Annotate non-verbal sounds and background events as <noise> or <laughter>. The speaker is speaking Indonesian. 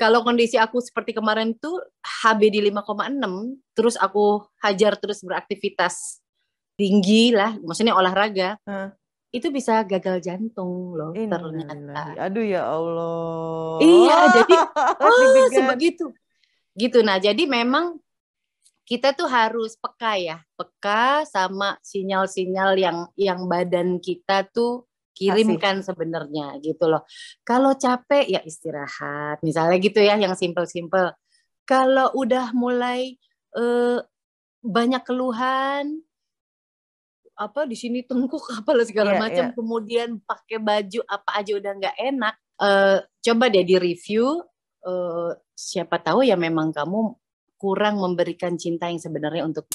Kalau kondisi aku seperti kemarin tuh HB di 5,6, terus aku hajar terus beraktivitas tinggi lah, maksudnya olahraga. Hmm. Itu bisa gagal jantung loh Inna ternyata. Aduh ya Allah. Iya, jadi oh, <laughs> sebegitu. Gitu nah, jadi memang kita tuh harus peka ya, peka sama sinyal-sinyal yang yang badan kita tuh kirimkan sebenarnya gitu loh. Kalau capek ya istirahat, misalnya gitu ya yang simple-simple. Kalau udah mulai eh, banyak keluhan apa di sini tengkuk <laughs> apalah segala yeah, macam yeah. kemudian pakai baju apa aja udah nggak enak uh, coba deh di review uh, eh, siapa tahu ya memang kamu kurang memberikan cinta yang sebenarnya untuk